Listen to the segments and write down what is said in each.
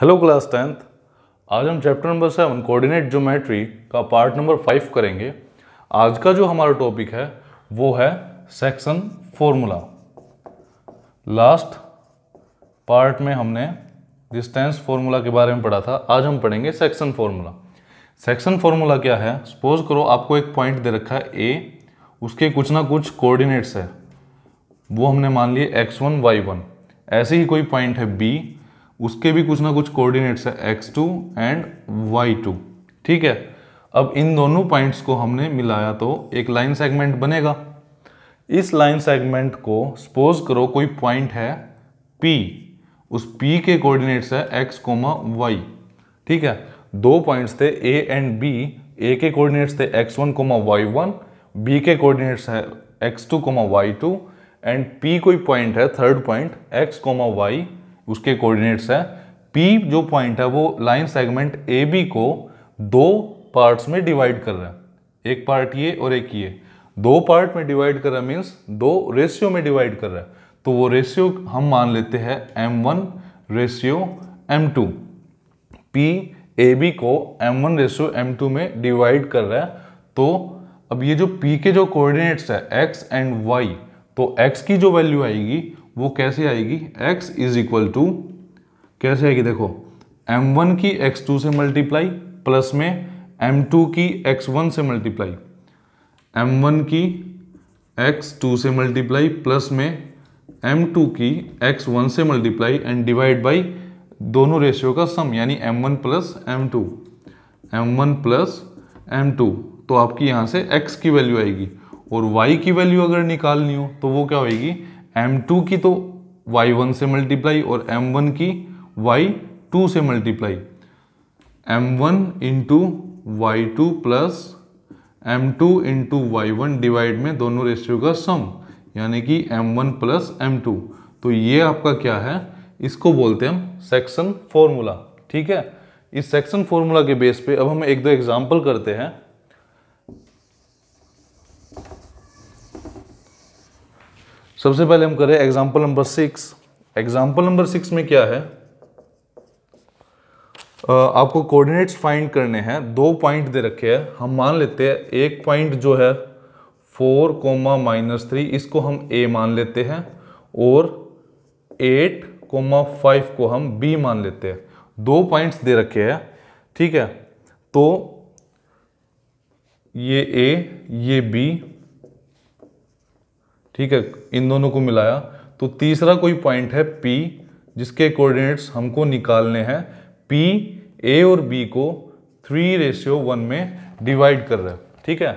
hello class tenth आज हम chapter number seven coordinate geometry का पार्ट नंबर फाइव करेंगे आज का जो हमारा टॉपिक है वो है सेक्शन फॉर्मूला लास्ट पार्ट में हमने डिस्टेंस फॉर्मूला के बारे में पढ़ा था आज हम पढ़ेंगे सेक्शन फॉर्मूला सेक्शन फॉर्मूला क्या है सपोज करो आपको एक पॉइंट दे रखा है ए उसके कुछ ना कुछ कोऑर्डिनेट्स है वो हमने मान लिए एक्स वन वाई वन ऐसे ही कोई पॉइंट है बी उसके भी कुछ ना कुछ कोऑर्डिनेट्स है x two and y two ठीक है अब इन दोनों पॉइंट्स को हमने मिलाया तो एक लाइन सेगमेंट बनेगा इस लाइन सेगमेंट को सपोज करो कोई पॉइंट है P उस P के कोऑर्डिनेट्स है x, वाई ठीक है दो पॉइंट्स थे A एंड B A के कोऑर्डिनेट्स थे x1, वन बी के कोऑर्डिनेट्स है x2, टू एंड P कोई पॉइंट है थर्ड पॉइंट x, वाई उसके कोऑर्डिनेट्स है पी जो पॉइंट है वो लाइन सेगमेंट ए बी को दो पार्ट्स में डिवाइड कर रहा है एक पार्ट ये और एक ये दो पार्ट में डिवाइड कर रहा है मीन्स दो रेशियो में डिवाइड कर रहा है तो वो रेशियो हम मान लेते हैं m one ratio m two P A B को m one ratio m two में डिवाइड कर रहा है तो अब ये जो पी के जो कोऑर्डिनेट्स है एक्स एंड वाई तो एक्स की जो वैल्यू आएगी वो कैसे आएगी x इज इक्वल टू कैसे आएगी देखो m1 की x2 से मल्टीप्लाई प्लस में m2 की x1 से मल्टीप्लाई m1 की x2 से मल्टीप्लाई प्लस में m2 की x1 से मल्टीप्लाई एंड डिवाइड बाई दोनों रेशियो का सम यानी m1 plus m m one plus two तो आपकी यहाँ से x की वैल्यू आएगी और y की वैल्यू अगर निकालनी हो तो वो क्या होएगी एम टू की तो वाई वन से मल्टीप्लाई और एम वन की वाई टू से multiply m one into y two plus m two into y one divide में दोनों रेशियो का सम यानी कि m one plus m two तो ये आपका क्या है इसको बोलते हैं हम सेक्शन फॉर्मूला ठीक है इस सेक्शन फॉर्मूला के बेस पे अब हम एक दो एग्जाम्पल करते हैं सबसे पहले हम करें example number six example number six में क्या है आपको कोऑर्डिनेट्स फाइंड करने हैं दो पॉइंट दे रखे हैं हम मान लेते हैं एक पॉइंट जो है फोर कोमा माइनस थ्री इसको हम ए मान लेते हैं और एट कोमा फाइव को हम बी मान लेते हैं दो पॉइंट्स दे रखे हैं ठीक है तो ये ए ये बी ठीक है इन दोनों को मिलाया तो तीसरा कोई पॉइंट है P जिसके कोऑर्डिनेट्स हमको निकालने हैं P A और B को थ्री रेशियो वन में डिवाइड कर रहे हैं ठीक है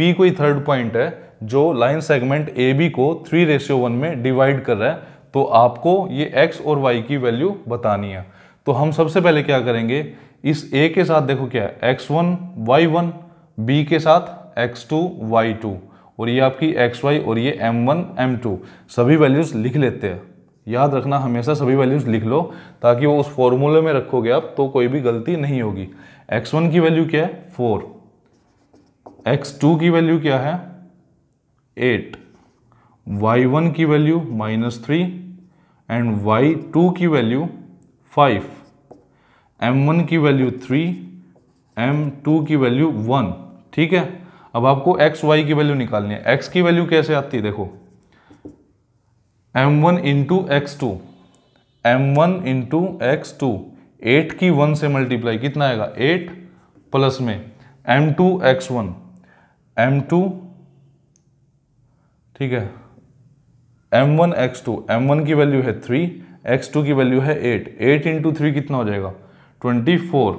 P कोई थर्ड पॉइंट है जो लाइन सेगमेंट ए बी को थ्री रेशियो वन में डिवाइड कर रहा है तो आपको ये एक्स और वाई की वैल्यू बतानी है तो हम सबसे पहले क्या करेंगे इस ए के साथ देखो क्या है x one y one B के साथ एक्स टू वाई टू और ये आपकी एक्स वाई और ये एम वन एम टू सभी वैल्यूज़ लिख लेते हैं याद रखना हमेशा सभी वैल्यूज़ लिख लो ताकि वो उस फॉर्मूले में रखोगे आप तो कोई भी गलती नहीं होगी एक्स वन की वैल्यू क्या है फोर एक्स टू की वैल्यू क्या है एट वाई वन की value minus three and y two की वैल्यू फाइव एम वन की वैल्यू थ्री एम टू की वैल्यू वन ठीक है अब आपको एक्स वाई की वैल्यू निकालनी है एक्स की वैल्यू कैसे आती है देखो m one into x two m one into x two eight की वन से मल्टीप्लाई कितना आएगा एट प्लस में m two x one m two ठीक है m one x two m one की वैल्यू है थ्री एक्स टू की वैल्यू है एट एट इंटू थ्री कितना हो जाएगा ट्वेंटी फोर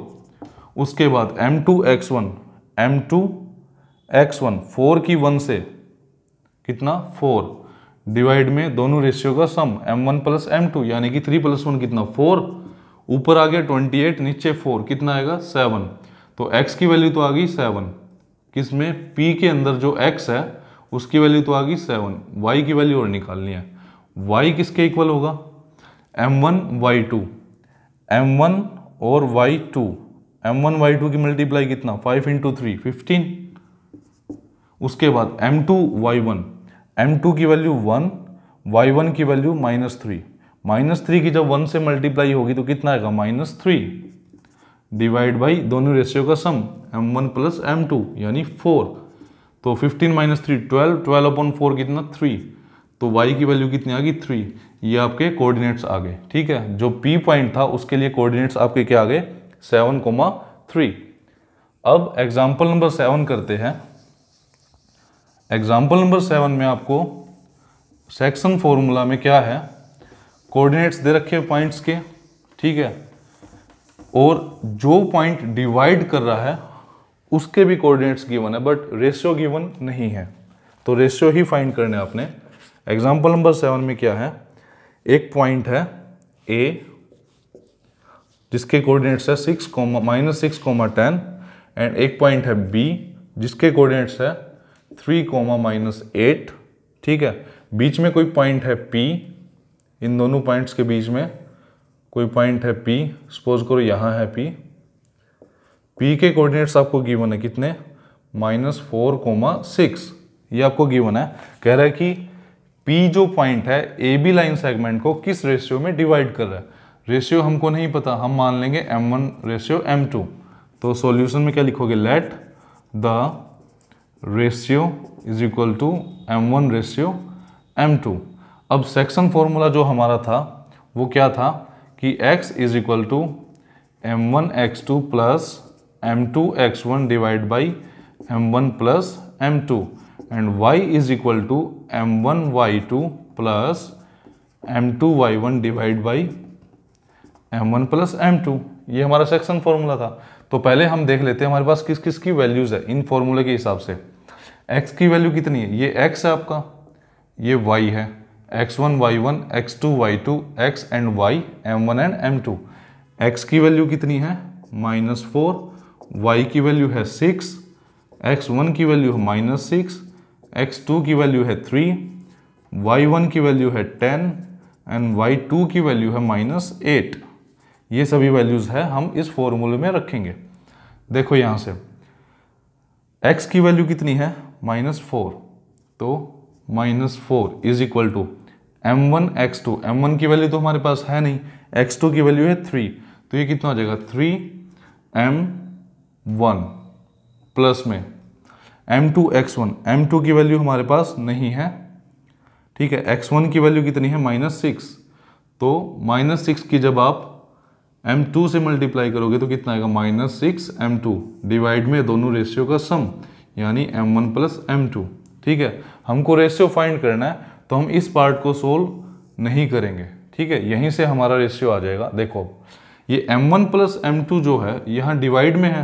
उसके बाद m two x one m two x one four की वन से कितना फोर डिवाइड में दोनों रेशियो का sum m one plus m two यानी कि थ्री प्लस वन कितना फोर ऊपर आ गया ट्वेंटी एट नीचे फोर कितना आएगा सेवन तो एक्स की वैल्यू तो आ गई सेवन किस में पी के अंदर जो एक्स है उसकी वैल्यू तो आ गई सेवन वाई की वैल्यू और निकालनी है वाई किसके इक्वल होगा m one y two m one और y two m one y two की मल्टीप्लाई कितना फाइव इंटू थ्री फिफ्टीन उसके बाद m two y one m two की वैल्यू वन वाई वन की value minus three minus three की जब one से मल्टीप्लाई होगी तो कितना आएगा माइनस थ्री डिवाइड बाई दोनों रेशियो का sum m one plus m two यानी फोर तो fifteen minus three twelve twelve upon four कितना थ्री तो वाई की वैल्यू कितनी आ गई थ्री ये आपके कोऑर्डिनेट्स आ गए ठीक है जो पी पॉइंट था उसके लिए कोऑर्डिनेट्स आपके क्या आ गए सेवन कोमा थ्री अब एग्जाम्पल नंबर सेवन करते हैं एग्जाम्पल नंबर सेवन में आपको सेक्शन फॉर्मूला में क्या है कोऑर्डिनेट्स दे रखे पॉइंट्स के ठीक है और जो पॉइंट डिवाइड कर रहा है उसके भी कोऑर्डिनेट्स गिवन है बट रेशियो गिवन नहीं है तो रेशियो ही फाइंड करने आपने एग्जाम्पल नंबर सेवन में क्या है एक पॉइंट है ए जिसके कोऑर्डिनेट्स है six comma minus six comma ten and एक पॉइंट है बी जिसके कोऑर्डिनेट्स है थ्री कोमा माइनस एट ठीक है बीच में कोई पॉइंट है पी इन दोनों पॉइंट्स के बीच में कोई पॉइंट है पी सपोज करो यहाँ है पी पी के कोऑर्डिनेट्स आपको गिवन है कितने माइनस फोर कोमा सिक्स ये आपको गिवन है कह रहा है कि पी जो पॉइंट है ए बी लाइन सेगमेंट को किस रेशियो में डिवाइड कर रहा है रेशियो हमको नहीं पता हम मान लेंगे m one ratio m two तो सॉल्यूशन में क्या लिखोगे let the ratio is equal to m one ratio m two अब सेक्शन फॉर्मूला जो हमारा था वो क्या था कि x is equal to m one x two plus m two x one divide by m one plus m two and y is equal to m one y two plus m two y one divide by m one plus m two ये हमारा section formula था तो पहले हम देख लेते हैं हमारे पास किस किस की वैल्यूज़ है इन फॉर्मूले के हिसाब से एक्स की वैल्यू कितनी है ये एक्स है आपका ये वाई है x one y one x two y two x and y m one and m two x की वैल्यू कितनी है माइनस फोर वाई की वैल्यू है सिक्स एक्स वन की वैल्यू है माइनस सिक्स एक्स टू की value है three y one की वैल्यू है टेन एंड वाई टू की वैल्यू है माइनस एट ये सभी वैल्यूज़ है हम इस फॉर्मूले में रखेंगे देखो यहाँ से एक्स की वैल्यू कितनी है माइनस फोर तो minus four is equal to m one x two m one की वैल्यू तो हमारे पास है नहीं एक्स टू की वैल्यू है थ्री तो ये कितना आ जाएगा थ्री एम वन प्लस में m two x one m two की वैल्यू हमारे पास नहीं है ठीक है एक्स वन की वैल्यू कितनी है माइनस सिक्स तो माइनस सिक्स की जब आप एम टू से मल्टीप्लाई करोगे तो कितना आएगा minus six m two divide में दोनों रेशियो का सम यानी m1 वन प्लस एम ठीक है हमको रेशियो फाइंड करना है तो हम इस पार्ट को सोल्व नहीं करेंगे ठीक है यहीं से हमारा रेशियो आ जाएगा देखो अब ये m1 वन प्लस एम जो है यहाँ डिवाइड में है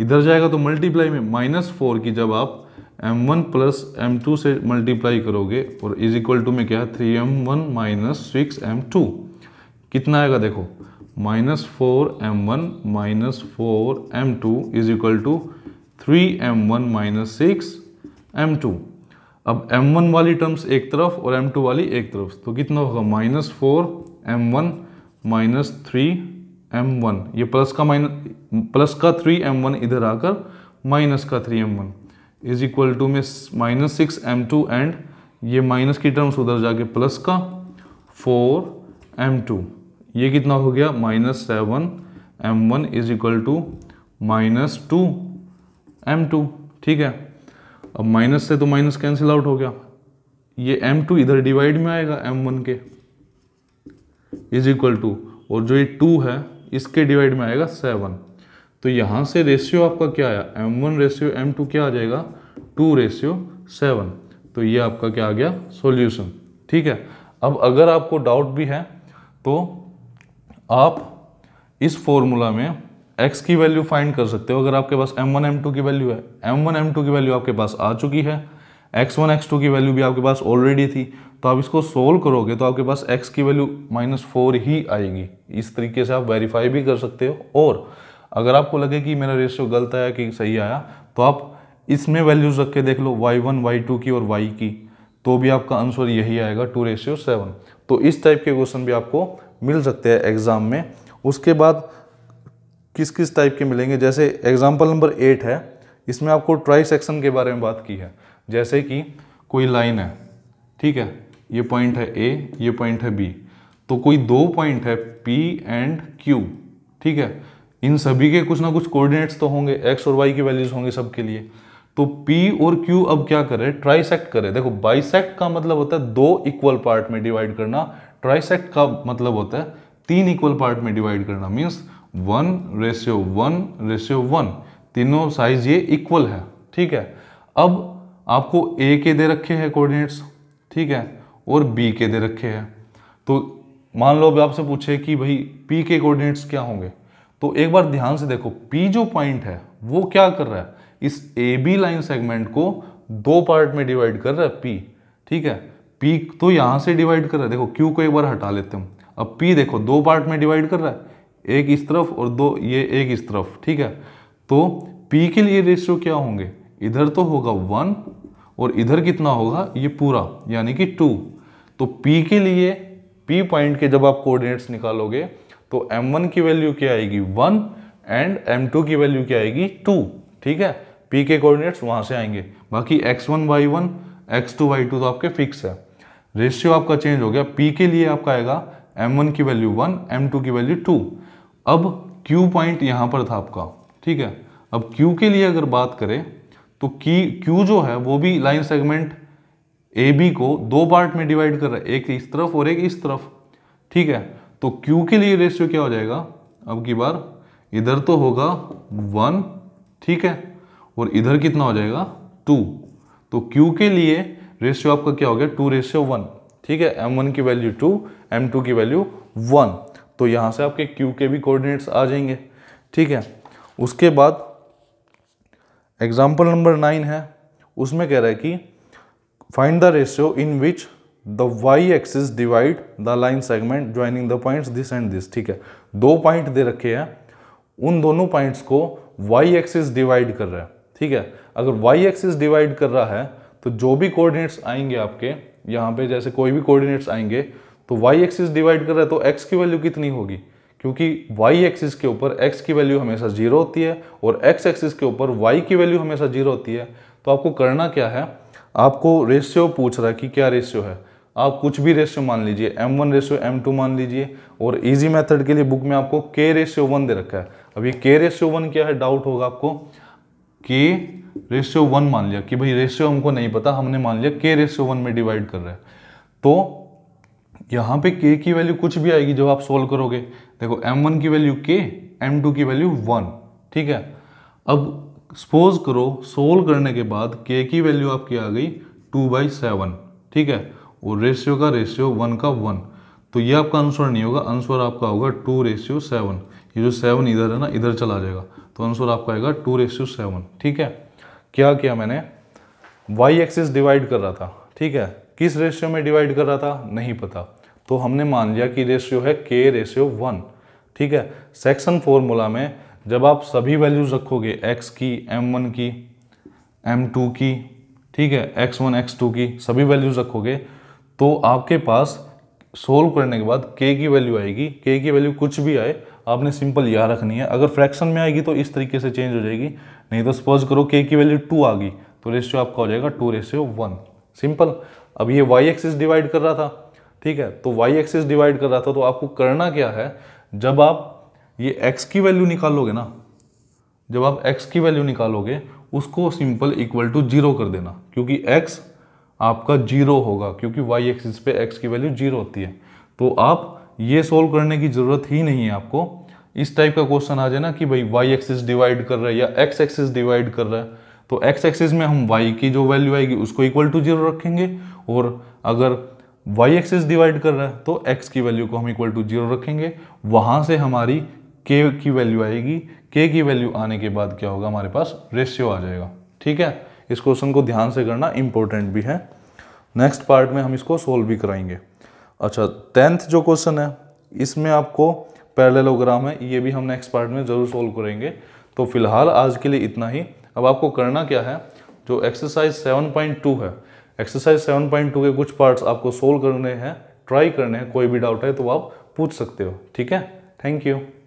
इधर जाएगा तो मल्टीप्लाई में माइनस फोर की जब आप m1 वन प्लस एम से मल्टीप्लाई करोगे और इज इक्वल टू में क्या है three m one minus six m two कितना आएगा देखो minus four m one minus four m two is equal to three m one minus six m two अब एम वन वाली टर्म्स एक तरफ और एम टू वाली एक तरफ तो कितना होगा minus four m one minus three m one ये प्लस का माइनस प्लस का थ्री एम वन इधर आकर माइनस का three m one is equal to में minus six m two and ये माइनस की टर्म्स उधर जाके प्लस का फोर एम टू ये कितना हो गया minus seven m one is equal to minus two m two ठीक है अब माइनस से तो माइनस कैंसिल आउट हो गया ये एम टू इधर डिवाइड में आएगा एम वन के इज इक्वल टू और जो ये टू है इसके डिवाइड में आएगा सेवन तो यहाँ से रेशियो आपका क्या आया m one ratio m two क्या आ जाएगा टू रेशियो सेवन तो ये आपका क्या आ गया सॉल्यूशन ठीक है अब अगर आपको डाउट भी है तो आप इस फॉर्मूला में एक्स की वैल्यू फाइंड कर सकते हो अगर आपके पास एम वन एम टू की वैल्यू है एम वन एम टू की वैल्यू आपके पास आ चुकी है एक्स वन एक्स टू की वैल्यू भी आपके पास ऑलरेडी थी तो आप इसको सोल्व करोगे तो आपके पास एक्स की वैल्यू माइनस फोर ही आएगी इस तरीके से आप वेरीफाई भी कर सकते हो और अगर आपको लगे कि मेरा रेशियो गलत आया कि सही आया तो आप इसमें वैल्यूज रख के देख लो वाई वन वाई टू की और वाई की तो भी आपका आंसर यही आएगा टू रेशियो सेवन तो इस टाइप के क्वेश्चन भी आपको मिल सकते हैं एग्ज़ाम में उसके बाद किस किस टाइप के मिलेंगे जैसे एग्जाम्पल नंबर एट है इसमें आपको ट्राई सेक्शन के बारे में बात की है जैसे कि कोई लाइन है ठीक है ये पॉइंट है ए ये पॉइंट है बी तो कोई दो पॉइंट है पी एंड क्यू ठीक है इन सभी के कुछ ना कुछ कोऑर्डिनेट्स तो होंगे एक्स और वाई के वैल्यूज होंगे सबके लिए तो पी और क्यू अब क्या करे ट्राइसेक्ट करे देखो बाइसेक्ट का मतलब होता है दो इक्वल पार्ट में डिवाइड करना ट्राइसेक्ट का मतलब होता है तीन इक्वल पार्ट में डिवाइड करना means one ratio one ratio one तीनों साइज ये इक्वल है ठीक है अब आपको ए के दे रखे हैं कोऑर्डिनेट्स ठीक है और बी के दे रखे हैं तो मान लो अभी आपसे पूछे कि भाई पी के कोऑर्डिनेट्स क्या होंगे तो एक बार ध्यान से देखो पी जो पॉइंट है वो क्या कर रहा है इस ए बी लाइन सेगमेंट को दो पार्ट में डिवाइड कर रहा है पी ठीक है पी तो यहाँ से डिवाइड कर रहा है देखो क्यू को एक बार हटा लेते हूँ अब पी देखो दो पार्ट में डिवाइड कर रहा है एक इस तरफ और दो ये एक इस तरफ ठीक है तो पी के लिए रेशियो क्या होंगे इधर तो होगा वन और इधर कितना होगा ये पूरा यानी कि टू तो पी के लिए पी पॉइंट के जब आप कोऑर्डिनेट्स निकालोगे तो m1 की वैल्यू क्या आएगी वन एंड m2 की वैल्यू क्या आएगी टू ठीक है पी के कोऑर्डिनेट्स वहाँ से आएंगे बाकी x1 one y one x two y two तो आपके फिक्स है रेशियो आपका चेंज हो गया पी के लिए आपका आएगा एम की वैल्यू वन एम की वैल्यू टू अब Q पॉइंट यहाँ पर था आपका ठीक है अब Q के लिए अगर बात करें तो की Q जो है वो भी लाइन सेगमेंट ए बी को दो पार्ट में डिवाइड कर रहा है एक इस तरफ और एक इस तरफ ठीक है तो Q के लिए रेशियो क्या हो जाएगा अब की बार इधर तो होगा वन ठीक है और इधर कितना हो जाएगा टू तो Q के लिए रेशियो आपका क्या हो गया टू रेशियो वन ठीक है M1 की वैल्यू टू M2 की वैल्यू वन तो यहाँ से आपके क्यू के भी कोऑर्डिनेट्स आ जाएंगे ठीक है उसके बाद एग्जाम्पल नंबर नाइन है उसमें कह रहा है कि find the ratio in which the y axis divide the line segment joining the points this and this ठीक है दो पॉइंट दे रखे हैं उन दोनों पॉइंट्स को वाई एक्सिस डिवाइड कर रहा है ठीक है अगर वाई एक्सिस डिवाइड कर रहा है तो जो भी कोऑर्डिनेट्स आएंगे आपके यहाँ पे जैसे कोई भी कोऑर्डिनेट्स आएंगे तो वाई एक्सिस डिवाइड कर रहा है तो एक्स की वैल्यू कितनी होगी क्योंकि वाई एक्सिस के ऊपर एक्स की वैल्यू हमेशा जीरो होती है और एक्स एक्सिस के ऊपर वाई की वैल्यू हमेशा जीरो होती है तो आपको करना क्या है आपको रेशियो पूछ रहा है कि क्या रेशियो है आप कुछ भी रेशियो मान लीजिए m one ratio m two मान लीजिए और इजी मेथड के लिए बुक में आपको के रेशियो वन दे रखा है अब ये के रेशियो वन क्या है डाउट होगा आपको के रेशियो वन मान लिया कि भाई रेशियो हमको नहीं पता हमने मान लिया के रेशियो वन में डिवाइड कर रहा है तो यहाँ पे k की वैल्यू कुछ भी आएगी जब आप सोल्व करोगे देखो m1 की वैल्यू k m2 की वैल्यू 1 ठीक है अब सपोज करो सोल्व करने के बाद k की वैल्यू आपकी आ गई टू बाई सेवन ठीक है और रेशियो का रेशियो वन का वन तो ये आपका आंसर नहीं होगा आंसर आपका होगा टू रेशियो सेवन ये जो सेवन इधर है ना इधर चला जाएगा तो आंसर आपका आएगा टू रेशियो सेवन ठीक है क्या किया मैंने वाई एक्सिस डिवाइड कर रहा था ठीक है किस रेशियो में डिवाइड कर रहा था नहीं पता तो हमने मान लिया कि रेशियो है के रेशियो वन ठीक है सेक्शन फॉर्मूला में जब आप सभी वैल्यूज रखोगे एक्स की एम वन की एम टू की ठीक है एक्स वन एक्स टू की सभी वैल्यूज रखोगे तो आपके पास सोल्व करने के बाद के की वैल्यू आएगी के की वैल्यू कुछ भी आए आपने सिंपल यहाँ रखनी है अगर फ्रैक्शन में आएगी तो इस तरीके से चेंज हो जाएगी नहीं तो सपोज करो के की वैल्यू टू आ गई तो रेशियो आपका हो जाएगा टू रेशियो वन सिंपल अब ये वाई एक्सिस डिवाइड कर रहा था ठीक है तो वाई एक्सिस डिवाइड कर रहा था तो आपको करना क्या है जब आप ये एक्स की वैल्यू निकालोगे ना जब आप एक्स की वैल्यू निकालोगे उसको सिंपल इक्वल टू जीरो कर देना क्योंकि एक्स आपका जीरो होगा क्योंकि वाई एक्सिस पे एक्स की वैल्यू जीरो होती है तो आप ये सोल्व करने की ज़रूरत ही नहीं है आपको इस टाइप का क्वेश्चन आ जाए ना कि भाई वाई एक्सिस डिवाइड कर रहा है या एक्स एक्सिस डिवाइड कर रहा है तो एक्स एक्सिस में हम वाई की जो वैल्यू आएगी उसको इक्वल टू जीरो रखेंगे और अगर वाई एक्सिस डिवाइड कर रहा है तो एक्स की वैल्यू को हम इक्वल टू जीरो रखेंगे वहाँ से हमारी के की वैल्यू आएगी के की वैल्यू आने के बाद क्या होगा हमारे पास रेशियो आ जाएगा ठीक है इस क्वेश्चन को ध्यान से करना इंपॉर्टेंट भी है नेक्स्ट पार्ट में हम इसको सोल्व भी कराएंगे अच्छा टेंथ जो क्वेश्चन है इसमें आपको पैरेललोग्राम है ये भी हम नेक्स्ट पार्ट में ज़रूर सोल्व करेंगे तो फिलहाल आज के लिए इतना ही अब आपको करना क्या है जो एक्सरसाइज 7.2 है एक्सरसाइज 7.2 के कुछ पार्ट्स आपको सोल्व करने हैं ट्राई करने हैं कोई भी डाउट है तो आप पूछ सकते हो ठीक है थैंक यू